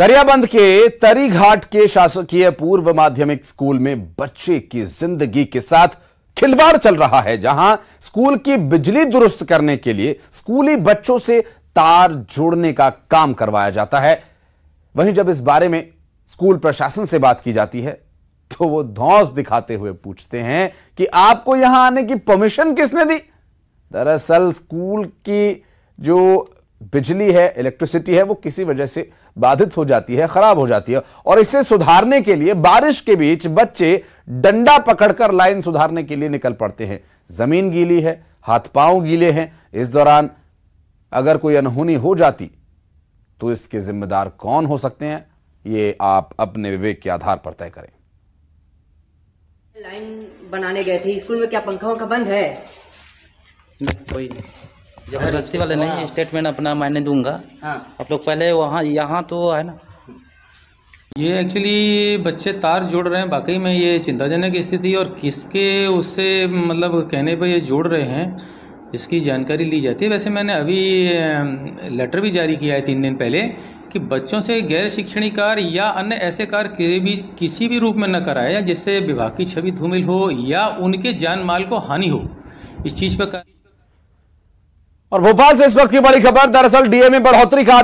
करियाबंद के तरी घाट के शासकीय पूर्व माध्यमिक स्कूल में बच्चे की जिंदगी के साथ खिलवाड़ चल रहा है जहां स्कूल की बिजली दुरुस्त करने के लिए स्कूली बच्चों से तार जोड़ने का काम करवाया जाता है वहीं जब इस बारे में स्कूल प्रशासन से बात की जाती है तो वो धौस दिखाते हुए पूछते हैं कि आपको यहां आने की परमिशन किसने दी दरअसल स्कूल की जो बिजली है इलेक्ट्रिसिटी है वो किसी वजह से बाधित हो जाती है खराब हो जाती है और इसे सुधारने के लिए बारिश के बीच बच्चे डंडा पकड़कर लाइन सुधारने के लिए निकल पड़ते हैं जमीन गीली है हाथ पांव गीले हैं इस दौरान अगर कोई अनहोनी हो जाती तो इसके जिम्मेदार कौन हो सकते हैं ये आप अपने विवेक के आधार पर तय करें लाइन बनाने गए थे स्कूल में क्या पंखा वंखा बंद है कोई नहीं जबरदस्ती वाले नहीं स्टेटमेंट हाँ। अपना मैंने दूंगा हाँ आप लोग पहले वहाँ यहाँ तो है ना ये एक्चुअली बच्चे तार जोड़ रहे हैं बाकी में ये चिंताजनक स्थिति और किसके उससे मतलब कहने पर ये जोड़ रहे हैं इसकी जानकारी ली जाती है वैसे मैंने अभी लेटर भी जारी किया है तीन दिन पहले कि बच्चों से गैर शिक्षणी कार्य या अन्य ऐसे कार्य के भी किसी भी रूप में न कराया जिससे विभाग की छवि धूमिल हो या उनके जान माल को हानि हो इस चीज़ पर और भोपाल से इस वक्त की बड़ी खबर दरअसल डीए में e बढ़ोतरी का